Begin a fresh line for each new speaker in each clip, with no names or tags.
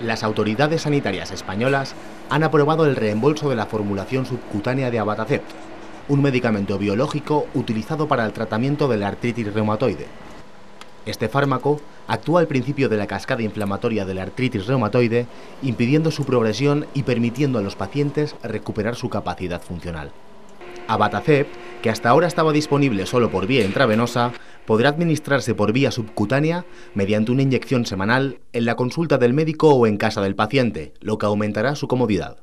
las autoridades sanitarias españolas han aprobado el reembolso de la formulación subcutánea de Abatacept, un medicamento biológico utilizado para el tratamiento de la artritis reumatoide. Este fármaco actúa al principio de la cascada inflamatoria de la artritis reumatoide, impidiendo su progresión y permitiendo a los pacientes recuperar su capacidad funcional. Abatacep, que hasta ahora estaba disponible solo por vía intravenosa, podrá administrarse por vía subcutánea mediante una inyección semanal en la consulta del médico o en casa del paciente, lo que aumentará su comodidad.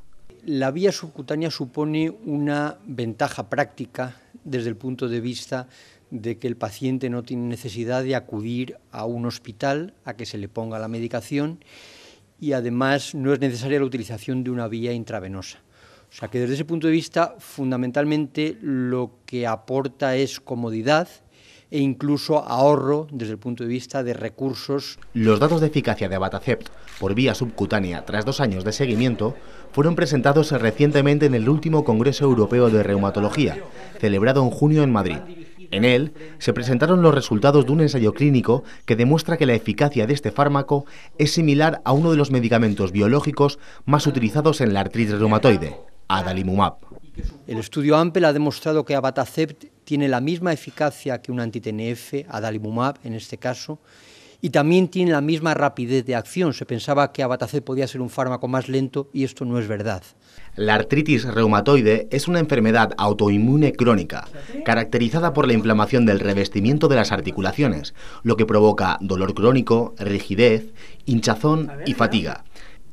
La vía subcutánea supone una ventaja práctica desde el punto de vista de que el paciente no tiene necesidad de acudir a un hospital a que se le ponga la medicación y además no es necesaria la utilización de una vía intravenosa. O sea que desde ese punto de vista, fundamentalmente lo que aporta es comodidad e incluso ahorro desde el punto de vista de recursos.
Los datos de eficacia de Abatacept por vía subcutánea tras dos años de seguimiento fueron presentados recientemente en el último Congreso Europeo de Reumatología, celebrado en junio en Madrid. En él se presentaron los resultados de un ensayo clínico que demuestra que la eficacia de este fármaco es similar a uno de los medicamentos biológicos más utilizados en la artritis reumatoide, adalimumab.
El estudio AMPEL ha demostrado que abatacept tiene la misma eficacia que un anti-TNF, adalimumab en este caso, y también tiene la misma rapidez de acción. Se pensaba que abatacept podía ser un fármaco más lento y esto no es verdad. La
artritis reumatoide es una enfermedad autoinmune crónica, caracterizada por la inflamación del revestimiento de las articulaciones, lo que provoca dolor crónico, rigidez, hinchazón y fatiga.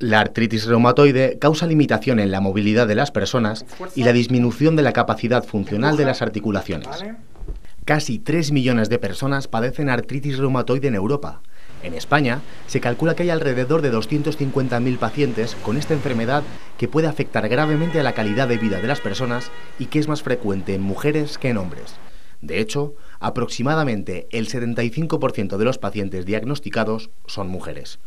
La artritis reumatoide causa limitación en la movilidad de las personas y la disminución de la capacidad funcional de las articulaciones. Casi 3 millones de personas padecen artritis reumatoide en Europa. En España se calcula que hay alrededor de 250.000 pacientes con esta enfermedad que puede afectar gravemente a la calidad de vida de las personas y que es más frecuente en mujeres que en hombres. De hecho, aproximadamente el 75% de los pacientes diagnosticados son mujeres.